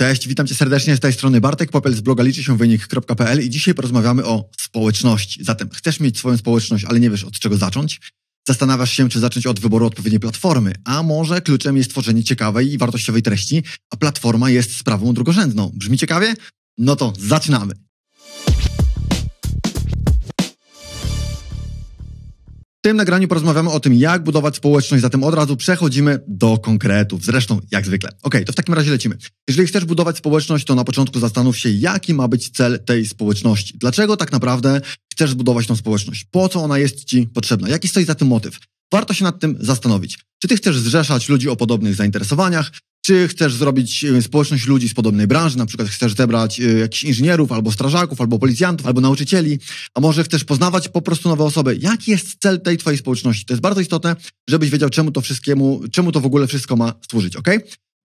Cześć, witam cię serdecznie z tej strony Bartek Popel z bloga liczy się wynik.pl i dzisiaj porozmawiamy o społeczności. Zatem chcesz mieć swoją społeczność, ale nie wiesz od czego zacząć? Zastanawiasz się, czy zacząć od wyboru odpowiedniej platformy, a może kluczem jest tworzenie ciekawej i wartościowej treści, a platforma jest sprawą drugorzędną. Brzmi ciekawie? No to zaczynamy. W tym nagraniu porozmawiamy o tym, jak budować społeczność, zatem od razu przechodzimy do konkretów. Zresztą, jak zwykle. Ok, to w takim razie lecimy. Jeżeli chcesz budować społeczność, to na początku zastanów się, jaki ma być cel tej społeczności. Dlaczego tak naprawdę chcesz budować tą społeczność? Po co ona jest Ci potrzebna? Jaki stoi za tym motyw? Warto się nad tym zastanowić. Czy Ty chcesz zrzeszać ludzi o podobnych zainteresowaniach? Czy chcesz zrobić y, społeczność ludzi z podobnej branży, na przykład chcesz zebrać y, jakichś inżynierów, albo strażaków, albo policjantów, albo nauczycieli, a może chcesz poznawać po prostu nowe osoby. Jaki jest cel tej twojej społeczności? To jest bardzo istotne, żebyś wiedział, czemu to wszystkiemu, czemu to w ogóle wszystko ma służyć, ok?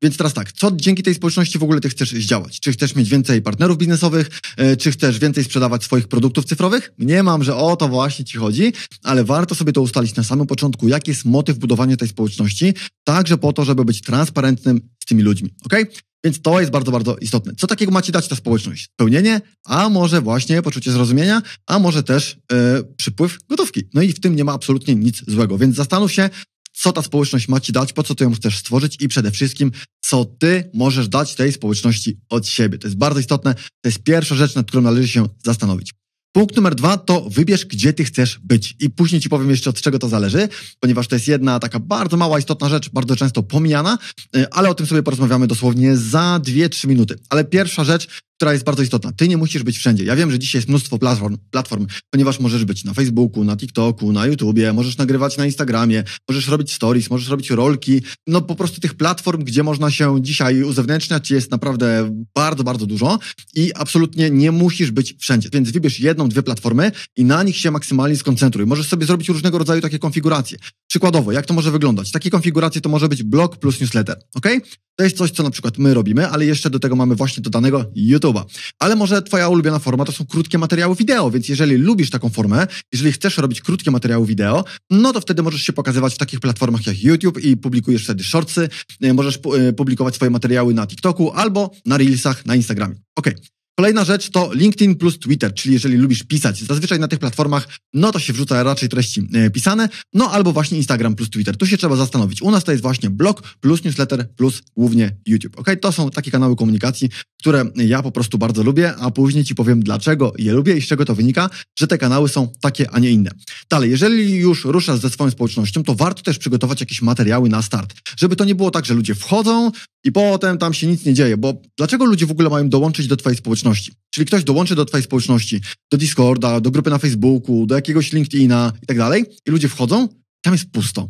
Więc teraz tak, co dzięki tej społeczności w ogóle ty chcesz zdziałać? Czy chcesz mieć więcej partnerów biznesowych? E, czy chcesz więcej sprzedawać swoich produktów cyfrowych? Nie mam, że o to właśnie ci chodzi, ale warto sobie to ustalić na samym początku, jaki jest motyw budowania tej społeczności, także po to, żeby być transparentnym z tymi ludźmi, ok? Więc to jest bardzo, bardzo istotne. Co takiego macie dać ta społeczność? Spełnienie, a może właśnie poczucie zrozumienia, a może też yy, przypływ gotówki. No i w tym nie ma absolutnie nic złego. Więc zastanów się, co ta społeczność ma ci dać, po co ty ją chcesz stworzyć i przede wszystkim, co ty możesz dać tej społeczności od siebie. To jest bardzo istotne, to jest pierwsza rzecz, nad którą należy się zastanowić. Punkt numer dwa to wybierz, gdzie ty chcesz być. I później ci powiem jeszcze, od czego to zależy, ponieważ to jest jedna taka bardzo mała, istotna rzecz, bardzo często pomijana, y, ale o tym sobie porozmawiamy dosłownie za 2-3 minuty. Ale pierwsza rzecz, która jest bardzo istotna. Ty nie musisz być wszędzie. Ja wiem, że dzisiaj jest mnóstwo platform, platform, ponieważ możesz być na Facebooku, na TikToku, na YouTubie, możesz nagrywać na Instagramie, możesz robić stories, możesz robić rolki. No po prostu tych platform, gdzie można się dzisiaj uzewnętrzniać jest naprawdę bardzo, bardzo dużo i absolutnie nie musisz być wszędzie. Więc wybierz jedną, dwie platformy i na nich się maksymalnie skoncentruj. Możesz sobie zrobić różnego rodzaju takie konfiguracje. Przykładowo, jak to może wyglądać? Takie konfiguracje to może być blog plus newsletter, ok? To jest coś, co na przykład my robimy, ale jeszcze do tego mamy właśnie dodanego YouTube'a. Ale może twoja ulubiona forma to są krótkie materiały wideo, więc jeżeli lubisz taką formę, jeżeli chcesz robić krótkie materiały wideo, no to wtedy możesz się pokazywać w takich platformach jak YouTube i publikujesz wtedy shortsy, y, możesz y, publikować swoje materiały na TikToku albo na Reelsach na Instagramie. Okej, okay. Kolejna rzecz to LinkedIn plus Twitter, czyli jeżeli lubisz pisać, zazwyczaj na tych platformach, no to się wrzuca raczej treści e, pisane, no albo właśnie Instagram plus Twitter. Tu się trzeba zastanowić. U nas to jest właśnie blog plus newsletter plus głównie YouTube. Ok, to są takie kanały komunikacji, które ja po prostu bardzo lubię, a później ci powiem dlaczego je lubię i z czego to wynika, że te kanały są takie, a nie inne. Dalej, jeżeli już ruszasz ze swoją społecznością, to warto też przygotować jakieś materiały na start, żeby to nie było tak, że ludzie wchodzą, i potem tam się nic nie dzieje, bo dlaczego ludzie w ogóle mają dołączyć do twojej społeczności? Czyli ktoś dołączy do twojej społeczności, do Discorda, do grupy na Facebooku, do jakiegoś LinkedIna i tak dalej i ludzie wchodzą, tam jest pusto.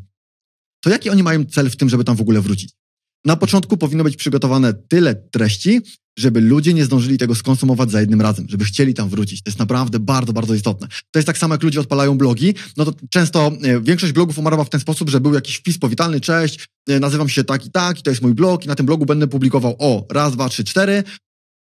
To jaki oni mają cel w tym, żeby tam w ogóle wrócić? Na początku powinno być przygotowane tyle treści, żeby ludzie nie zdążyli tego skonsumować za jednym razem, żeby chcieli tam wrócić. To jest naprawdę bardzo, bardzo istotne. To jest tak samo, jak ludzie odpalają blogi, no to często e, większość blogów umarła w ten sposób, że był jakiś wpis powitalny, cześć, e, nazywam się tak i tak i to jest mój blog i na tym blogu będę publikował o, raz, dwa, trzy, cztery,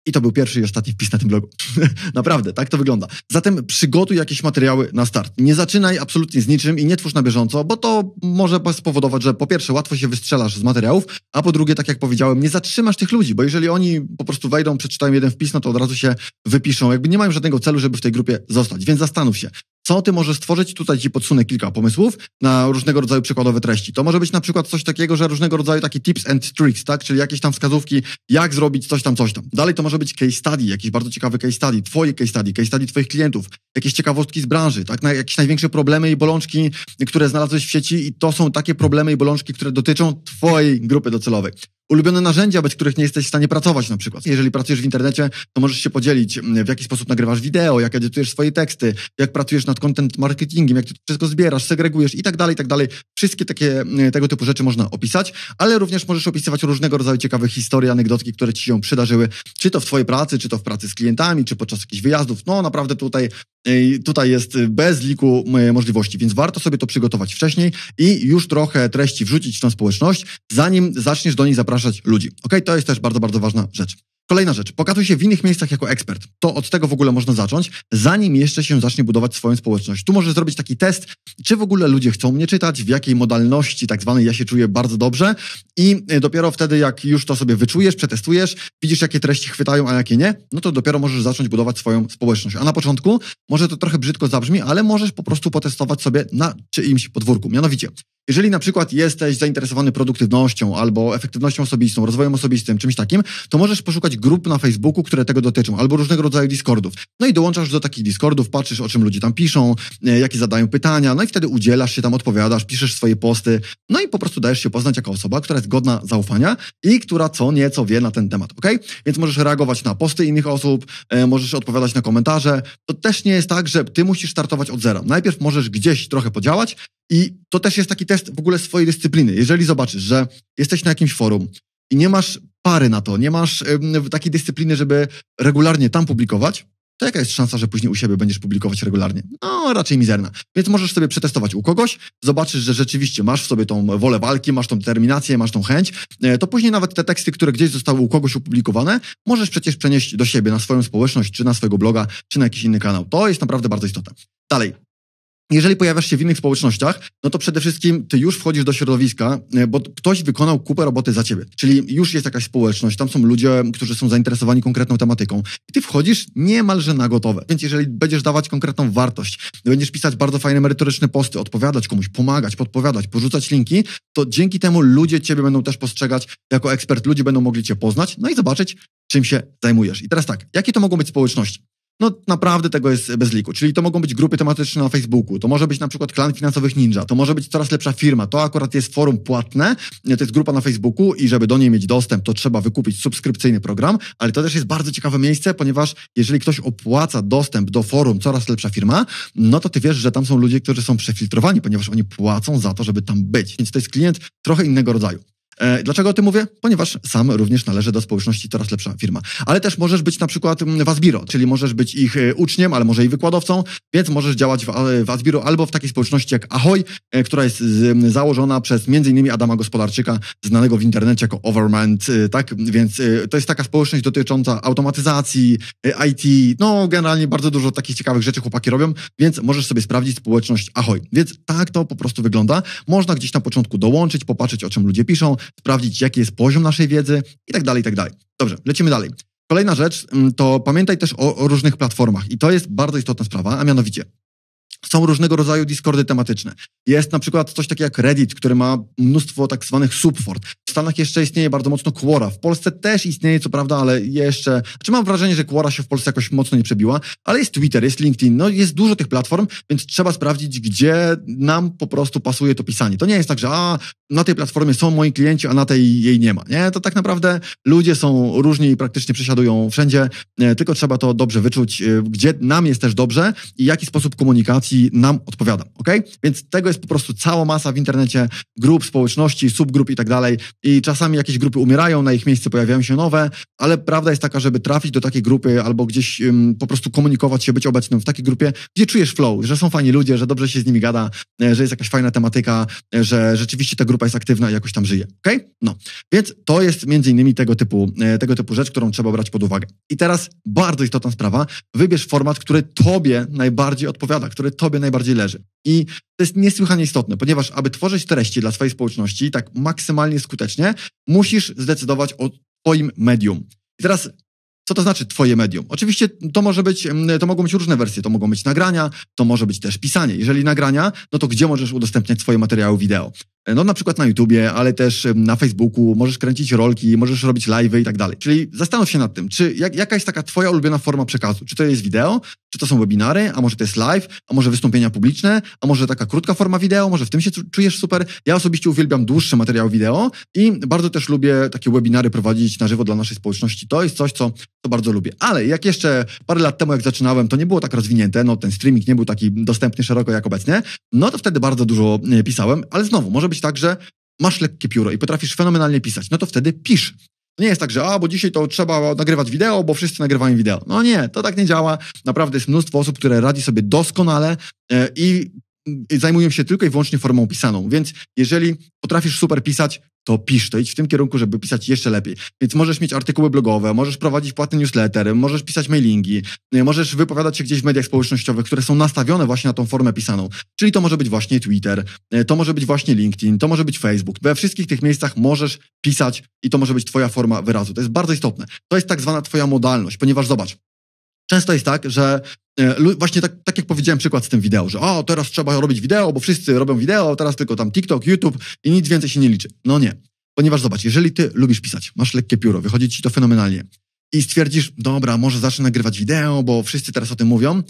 i to był pierwszy i ostatni wpis na tym blogu. Naprawdę, tak to wygląda. Zatem przygotuj jakieś materiały na start. Nie zaczynaj absolutnie z niczym i nie twórz na bieżąco, bo to może spowodować, że po pierwsze łatwo się wystrzelasz z materiałów, a po drugie, tak jak powiedziałem, nie zatrzymasz tych ludzi, bo jeżeli oni po prostu wejdą, przeczytają jeden wpis, no to od razu się wypiszą. Jakby nie mają żadnego celu, żeby w tej grupie zostać. Więc zastanów się, co ty możesz stworzyć. Tutaj ci podsunę kilka pomysłów na różnego rodzaju przykładowe treści. To może być na przykład coś takiego, że różnego rodzaju takie tips and tricks, tak? Czyli jakieś tam wskazówki, jak zrobić coś tam, coś tam. Dalej to może może być case study, jakiś bardzo ciekawy case study, twoje case study, case study twoich klientów, jakieś ciekawostki z branży, tak? Na jakieś największe problemy i bolączki, które znalazłeś w sieci i to są takie problemy i bolączki, które dotyczą twojej grupy docelowej ulubione narzędzia, bez których nie jesteś w stanie pracować na przykład. Jeżeli pracujesz w internecie, to możesz się podzielić, mm, w jaki sposób nagrywasz wideo, jak edytujesz swoje teksty, jak pracujesz nad content marketingiem, jak ty wszystko zbierasz, segregujesz i tak dalej, i tak dalej. Wszystkie takie, mm, tego typu rzeczy można opisać, ale również możesz opisywać różnego rodzaju ciekawe historie, anegdotki, które ci się przydarzyły, czy to w twojej pracy, czy to w pracy z klientami, czy podczas jakichś wyjazdów. No naprawdę tutaj E, tutaj jest y, bez liku możliwości, więc warto sobie to przygotować wcześniej i już trochę treści wrzucić w tą społeczność, zanim zaczniesz do niej zapraszać ludzi. Ok, to jest też bardzo, bardzo ważna rzecz. Kolejna rzecz. Pokazuj się w innych miejscach jako ekspert. To od tego w ogóle można zacząć, zanim jeszcze się zacznie budować swoją społeczność. Tu możesz zrobić taki test, czy w ogóle ludzie chcą mnie czytać, w jakiej modalności, tak zwanej ja się czuję bardzo dobrze i y, dopiero wtedy, jak już to sobie wyczujesz, przetestujesz, widzisz, jakie treści chwytają, a jakie nie, no to dopiero możesz zacząć budować swoją społeczność. A na początku, może to trochę brzydko zabrzmi, ale możesz po prostu potestować sobie na czyimś podwórku. Mianowicie, jeżeli na przykład jesteś zainteresowany produktywnością albo efektywnością osobistą, rozwojem osobistym, czymś takim, to możesz poszukać grup na Facebooku, które tego dotyczą, albo różnego rodzaju Discordów. No i dołączasz do takich Discordów, patrzysz o czym ludzie tam piszą, e, jakie zadają pytania, no i wtedy udzielasz się tam, odpowiadasz, piszesz swoje posty, no i po prostu dajesz się poznać jako osoba, która jest godna zaufania i która co nieco wie na ten temat, ok? Więc możesz reagować na posty innych osób, e, możesz odpowiadać na komentarze. To też nie jest tak, że ty musisz startować od zera. Najpierw możesz gdzieś trochę podziałać i to też jest taki test test w ogóle swojej dyscypliny. Jeżeli zobaczysz, że jesteś na jakimś forum i nie masz pary na to, nie masz takiej dyscypliny, żeby regularnie tam publikować, to jaka jest szansa, że później u siebie będziesz publikować regularnie? No, raczej mizerna. Więc możesz sobie przetestować u kogoś, zobaczysz, że rzeczywiście masz w sobie tą wolę walki, masz tą determinację, masz tą chęć, e, to później nawet te teksty, które gdzieś zostały u kogoś opublikowane, możesz przecież przenieść do siebie, na swoją społeczność, czy na swojego bloga, czy na jakiś inny kanał. To jest naprawdę bardzo istotne. Dalej, jeżeli pojawiasz się w innych społecznościach, no to przede wszystkim ty już wchodzisz do środowiska, e, bo ktoś wykonał kupę roboty za ciebie. Czyli już jest jakaś społeczność, tam są ludzie, którzy są zainteresowani konkretną tematyką. I ty wchodzisz niemalże na gotowe. Więc jeżeli będziesz dawać konkretną wartość, będziesz pisać bardzo fajne merytoryczne posty, odpowiadać komuś, pomagać, podpowiadać, porzucać linki, to dzięki temu ludzie ciebie będą też postrzegać jako ekspert, ludzie będą mogli cię poznać, no i zobaczyć, czym się zajmujesz. I teraz tak, jakie to mogą być społeczności? No naprawdę tego jest bez liku. Czyli to mogą być grupy tematyczne na Facebooku, to może być na przykład klan finansowych ninja, to może być coraz lepsza firma. To akurat jest forum płatne, to jest grupa na Facebooku i żeby do niej mieć dostęp, to trzeba wykupić subskrypcyjny program, ale to też jest bardzo ciekawe miejsce, ponieważ jeżeli ktoś opłaca dostęp do forum coraz lepsza firma, no to ty wiesz, że tam są ludzie, którzy są przefiltrowani, ponieważ oni płacą za to, żeby tam być. Więc to jest klient trochę innego rodzaju. E, dlaczego o tym mówię? Ponieważ sam również należy do społeczności Coraz Lepsza Firma. Ale też możesz być na przykład mm, w Asbiro, czyli możesz być ich e, uczniem, ale może i wykładowcą, więc możesz działać w, e, Asbiro albo w takiej społeczności jak Ahoy, która jest założona przez m.in. Adama Gospodarczyka, znanego w internecie jako Overmind, tak? Więc to jest taka społeczność dotycząca automatyzacji, IT, no generalnie bardzo dużo takich ciekawych rzeczy chłopaki robią, więc możesz sobie sprawdzić społeczność Ahoy. Więc tak to po prostu wygląda. Można gdzieś na początku dołączyć, popatrzeć o czym ludzie piszą, sprawdzić, jaki jest poziom naszej wiedzy i tak dalej, i tak dalej. Dobrze, lecimy dalej. Kolejna rzecz mm, to pamiętaj też o, o różnych platformach i to jest bardzo istotna sprawa, a mianowicie są różnego rodzaju Discordy tematyczne. Jest na przykład coś takiego jak Reddit, który ma mnóstwo tak zwanych subfort. W Stanach jeszcze istnieje bardzo mocno Quora. W Polsce też istnieje, co prawda, ale jeszcze... Znaczy mam wrażenie, że Quora się w Polsce jakoś mocno nie przebiła, ale jest Twitter, jest LinkedIn, no jest dużo tych platform, więc trzeba sprawdzić, gdzie nam po prostu pasuje to pisanie. To nie jest tak, że a, na tej platformie są moi klienci, a na tej jej nie ma. Nie? To tak naprawdę ludzie są różni i praktycznie przesiadują wszędzie, e, tylko trzeba to dobrze wyczuć, e, gdzie nam jest też dobrze i jaki sposób komunikacji nam odpowiada. Okay? Więc tego jest po prostu cała masa w internecie grup, społeczności, subgrup i tak dalej. I czasami jakieś grupy umierają, na ich miejsce pojawiają się nowe, ale prawda jest taka, żeby trafić do takiej grupy albo gdzieś um, po prostu komunikować się, być obecnym w takiej grupie, gdzie czujesz flow, że są fajni ludzie, że dobrze się z nimi gada, e, że jest jakaś fajna tematyka, że rzeczywiście ta grupa grupa jest aktywna i jakoś tam żyje. ok? No. Więc to jest między innymi tego typu, e, tego typu rzecz, którą trzeba brać pod uwagę. I teraz bardzo istotna sprawa. Wybierz format, który tobie najbardziej odpowiada, który tobie najbardziej leży. I to jest niesłychanie istotne, ponieważ aby tworzyć treści dla swojej społeczności tak maksymalnie skutecznie, musisz zdecydować o twoim medium. I teraz co to znaczy twoje medium? Oczywiście to może być, to mogą być różne wersje, to mogą być nagrania, to może być też pisanie. Jeżeli nagrania, no to gdzie możesz udostępniać swoje materiały wideo? no na przykład na YouTubie, ale też na Facebooku, możesz kręcić rolki, możesz robić live'y i tak dalej. Czyli zastanów się nad tym, czy jak, jaka jest taka twoja ulubiona forma przekazu? Czy to jest wideo, czy to są webinary, a może to jest live, a może wystąpienia publiczne, a może taka krótka forma wideo, może w tym się czujesz super. Ja osobiście uwielbiam dłuższy materiał wideo i bardzo też lubię takie webinary prowadzić na żywo dla naszej społeczności. To jest coś, co, co bardzo lubię. Ale jak jeszcze parę lat temu, jak zaczynałem, to nie było tak rozwinięte, no ten streaming nie był taki dostępny szeroko jak obecnie, no to wtedy bardzo dużo e, pisałem, ale znowu, może być tak, że masz lekkie pióro i potrafisz fenomenalnie pisać, no to wtedy pisz. Nie jest tak, że a, bo dzisiaj to trzeba nagrywać wideo, bo wszyscy nagrywają wideo. No nie, to tak nie działa. Naprawdę jest mnóstwo osób, które radzi sobie doskonale e, i zajmują się tylko i wyłącznie formą pisaną. Więc jeżeli potrafisz super pisać, to pisz, to idź w tym kierunku, żeby pisać jeszcze lepiej. Więc możesz mieć artykuły blogowe, możesz prowadzić płatny newsletter, możesz pisać mailingi, y, możesz wypowiadać się gdzieś w mediach społecznościowych, które są nastawione właśnie na tą formę pisaną. Czyli to może być właśnie Twitter, y, to może być właśnie LinkedIn, to może być Facebook. We wszystkich tych miejscach możesz pisać i to może być twoja forma wyrazu. To jest bardzo istotne. To jest tak zwana twoja modalność, ponieważ zobacz, Często jest tak, że e, właśnie tak, tak jak powiedziałem przykład z tym wideo, że o, teraz trzeba robić wideo, bo wszyscy robią wideo, teraz tylko tam TikTok, YouTube i nic więcej się nie liczy. No nie. Ponieważ zobacz, jeżeli ty lubisz pisać, masz lekkie pióro, wychodzi ci to fenomenalnie i stwierdzisz, dobra, może zacznę nagrywać wideo, bo wszyscy teraz o tym mówią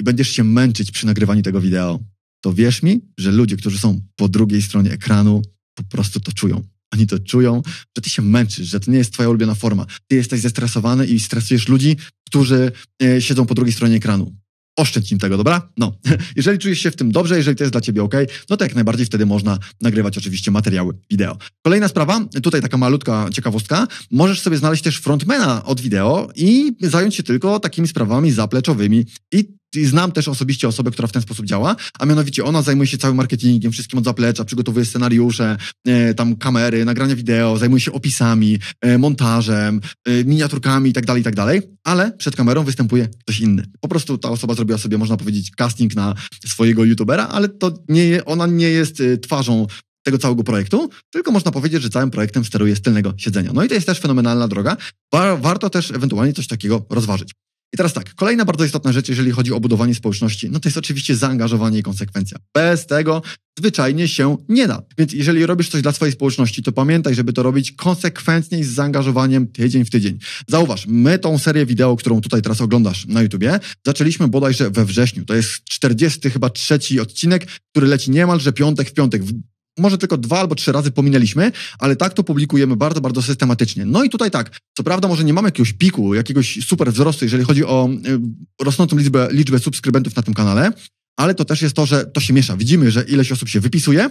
i będziesz się męczyć przy nagrywaniu tego wideo, to wierz mi, że ludzie, którzy są po drugiej stronie ekranu, po prostu to czują. Oni to czują, że ty się męczysz, że to nie jest twoja ulubiona forma. Ty jesteś zestresowany i stresujesz ludzi, którzy e, siedzą po drugiej stronie ekranu. Oszczędź im tego, dobra? No, jeżeli czujesz się w tym dobrze, jeżeli to jest dla ciebie ok, no to jak najbardziej wtedy można nagrywać oczywiście materiały wideo. Kolejna sprawa, tutaj taka malutka ciekawostka, możesz sobie znaleźć też frontmana od wideo i zająć się tylko takimi sprawami zapleczowymi. I i znam też osobiście osobę, która w ten sposób działa, a mianowicie ona zajmuje się całym marketingiem, wszystkim od zaplecza, przygotowuje scenariusze, e, tam kamery, nagrania wideo, zajmuje się opisami, e, montażem, e, miniaturkami itd., tak itd., tak ale przed kamerą występuje ktoś inny. Po prostu ta osoba zrobiła sobie, można powiedzieć, casting na swojego youtubera, ale to nie, ona nie jest e, twarzą tego całego projektu, tylko można powiedzieć, że całym projektem steruje z tylnego siedzenia. No i to jest też fenomenalna droga. Warto też ewentualnie coś takiego rozważyć. I teraz tak, kolejna bardzo istotna rzecz, jeżeli chodzi o budowanie społeczności, no to jest oczywiście zaangażowanie i konsekwencja. Bez tego zwyczajnie się nie da. Więc jeżeli robisz coś dla swojej społeczności, to pamiętaj, żeby to robić konsekwentnie i z zaangażowaniem tydzień w tydzień. Zauważ, my tą serię wideo, którą tutaj teraz oglądasz na YouTubie, zaczęliśmy bodajże we wrześniu. To jest 40 chyba trzeci odcinek, który leci niemalże piątek w piątek może tylko dwa albo trzy razy pominęliśmy, ale tak to publikujemy bardzo, bardzo systematycznie. No i tutaj tak, co prawda może nie mamy jakiegoś piku, jakiegoś super wzrostu, jeżeli chodzi o y, rosnącą liczbę, liczbę subskrybentów na tym kanale, ale to też jest to, że to się miesza. Widzimy, że ileś osób się wypisuje,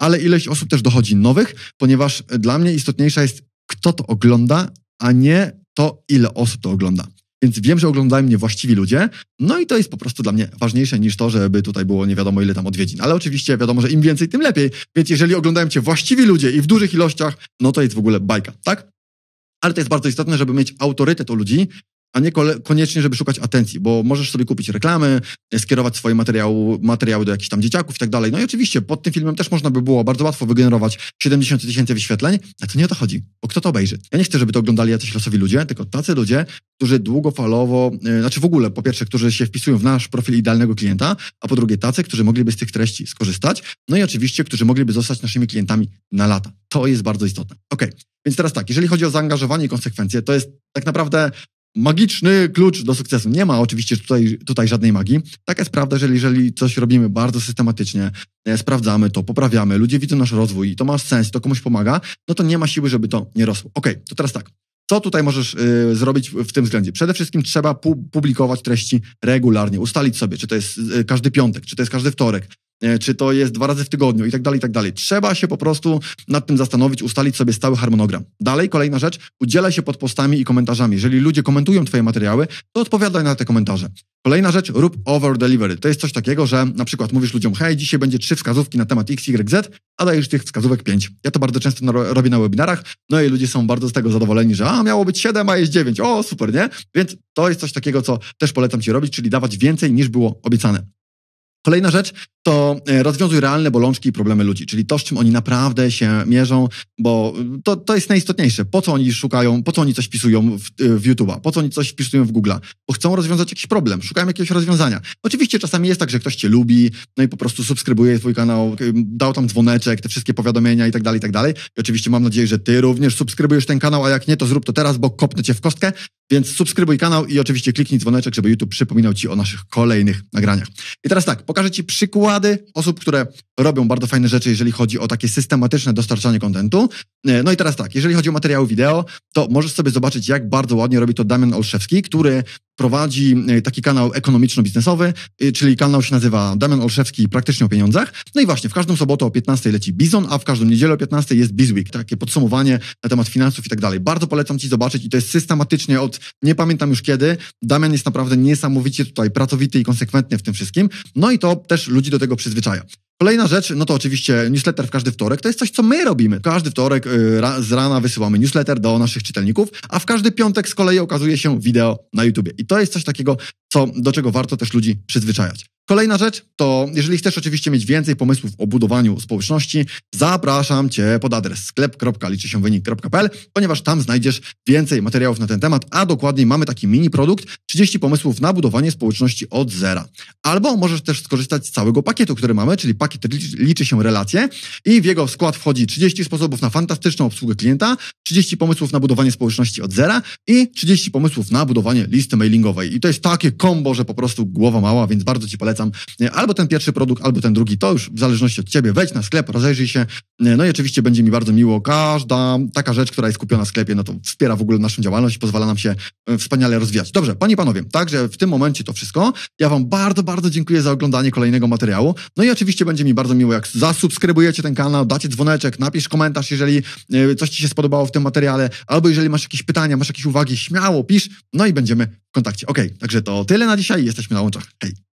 ale ileś osób też dochodzi nowych, ponieważ y, dla mnie istotniejsza jest, kto to ogląda, a nie to, ile osób to ogląda. Więc wiem, że oglądają mnie właściwi ludzie, no i to jest po prostu dla mnie ważniejsze niż to, żeby tutaj było nie wiadomo ile tam odwiedzin. Ale oczywiście wiadomo, że im więcej, tym lepiej. Więc jeżeli oglądają cię właściwi ludzie i w dużych ilościach, no to jest w ogóle bajka, tak? Ale to jest bardzo istotne, żeby mieć autorytet u ludzi, a nie koniecznie, żeby szukać atencji, bo możesz sobie kupić reklamy, e, skierować swoje materiały, materiały do jakichś tam dzieciaków i tak dalej. No i oczywiście pod tym filmem też można by było bardzo łatwo wygenerować 70 tysięcy wyświetleń, ale to nie o to chodzi, bo kto to obejrzy? Ja nie chcę, żeby to oglądali jacyś losowi ludzie, tylko tacy ludzie, którzy długofalowo, yy, znaczy w ogóle, po pierwsze, którzy się wpisują w nasz profil idealnego klienta, a po drugie tacy, którzy mogliby z tych treści skorzystać, no i oczywiście, którzy mogliby zostać naszymi klientami na lata. To jest bardzo istotne. Ok, więc teraz tak, jeżeli chodzi o zaangażowanie i konsekwencje, to jest tak naprawdę magiczny klucz do sukcesu. Nie ma oczywiście tutaj, tutaj żadnej magii. Tak jest prawda, że jeżeli coś robimy bardzo systematycznie, e, sprawdzamy to, poprawiamy, ludzie widzą nasz rozwój i to ma sens, to komuś pomaga, no to nie ma siły, żeby to nie rosło. Okej, okay, to teraz tak. Co tutaj możesz y, zrobić w tym względzie? Przede wszystkim trzeba pu publikować treści regularnie, ustalić sobie, czy to jest y, każdy piątek, czy to jest każdy wtorek, E, czy to jest dwa razy w tygodniu i tak dalej, i tak dalej. Trzeba się po prostu nad tym zastanowić, ustalić sobie stały harmonogram. Dalej, kolejna rzecz, udzielaj się pod postami i komentarzami. Jeżeli ludzie komentują twoje materiały, to odpowiadaj na te komentarze. Kolejna rzecz, rób over delivery. To jest coś takiego, że na przykład mówisz ludziom, hej, dzisiaj będzie trzy wskazówki na temat XYZ, a dajesz tych wskazówek pięć. Ja to bardzo często robię na webinarach, no i ludzie są bardzo z tego zadowoleni, że a, miało być siedem, a jest dziewięć. O, super, nie? Więc to jest coś takiego, co też polecam ci robić, czyli dawać więcej niż było obiecane. Kolejna rzecz, to e, rozwiązuj realne bolączki i problemy ludzi, czyli to, z czym oni naprawdę się mierzą, bo to, to jest najistotniejsze. Po co oni szukają, po co oni coś wpisują w, e, w YouTube'a, po co oni coś wpisują w Google'a? Bo chcą rozwiązać jakiś problem, szukają jakiegoś rozwiązania. Oczywiście czasami jest tak, że ktoś cię lubi, no i po prostu subskrybuje twój kanał, dał tam dzwoneczek, te wszystkie powiadomienia i tak dalej, i tak dalej. I oczywiście mam nadzieję, że ty również subskrybujesz ten kanał, a jak nie, to zrób to teraz, bo kopnę cię w kostkę, więc subskrybuj kanał i oczywiście kliknij dzwoneczek, żeby YouTube przypominał ci o naszych kolejnych nagraniach. I teraz tak, pokażę ci przykład przykłady osób, które robią bardzo fajne rzeczy, jeżeli chodzi o takie systematyczne dostarczanie kontentu. E, no i teraz tak, jeżeli chodzi o materiały wideo, to możesz sobie zobaczyć, jak bardzo ładnie robi to Damian Olszewski, który prowadzi e, taki kanał ekonomiczno-biznesowy, e, czyli kanał się nazywa Damian Olszewski praktycznie o pieniądzach. No i właśnie, w każdą sobotę o 15 leci Bizon, a w każdą niedzielę o 15 jest Bizweek, takie podsumowanie na temat finansów i tak dalej. Bardzo polecam Ci zobaczyć i to jest systematycznie od, nie pamiętam już kiedy, Damian jest naprawdę niesamowicie tutaj pracowity i konsekwentny w tym wszystkim, no i to też ludzi do tego przyzwyczaja. Kolejna rzecz, no to oczywiście newsletter w każdy wtorek, to jest coś, co my robimy. Każdy wtorek y, ra, z rana wysyłamy newsletter do naszych czytelników, a w każdy piątek z kolei okazuje się wideo na YouTubie. I to jest coś takiego, co, do czego warto też ludzi przyzwyczajać. Kolejna rzecz to, jeżeli chcesz oczywiście mieć więcej pomysłów o budowaniu społeczności, zapraszam Cię pod adres sklep.liczysięwynik.pl, ponieważ tam znajdziesz więcej materiałów na ten temat, a dokładniej mamy taki mini produkt 30 pomysłów na budowanie społeczności od zera. Albo możesz też skorzystać z całego pakietu, który mamy, czyli pakiet liczy się relacje i w jego skład wchodzi 30 sposobów na fantastyczną obsługę klienta, 30 pomysłów na budowanie społeczności od zera i 30 pomysłów na budowanie listy mailingowej. I to jest takie kombo, że po prostu głowa mała, więc bardzo Ci polecam polecam e, albo ten pierwszy produkt, albo ten drugi. To już w zależności od ciebie. Wejdź na sklep, rozejrzyj się. E, no i oczywiście będzie mi bardzo miło. Każda taka rzecz, która jest kupiona w sklepie, no to wspiera w ogóle naszą działalność, pozwala nam się e, wspaniale rozwijać. Dobrze, panie i panowie, także w tym momencie to wszystko. Ja wam bardzo, bardzo dziękuję za oglądanie kolejnego materiału. No i oczywiście będzie mi bardzo miło, jak zasubskrybujecie ten kanał, dacie dzwoneczek, napisz komentarz, jeżeli coś ci się spodobało w tym materiale, albo jeżeli masz jakieś pytania, masz jakieś uwagi, śmiało pisz, no i będziemy w kontakcie. Ok, także to tyle na dzisiaj, jesteśmy na łączach. Hej!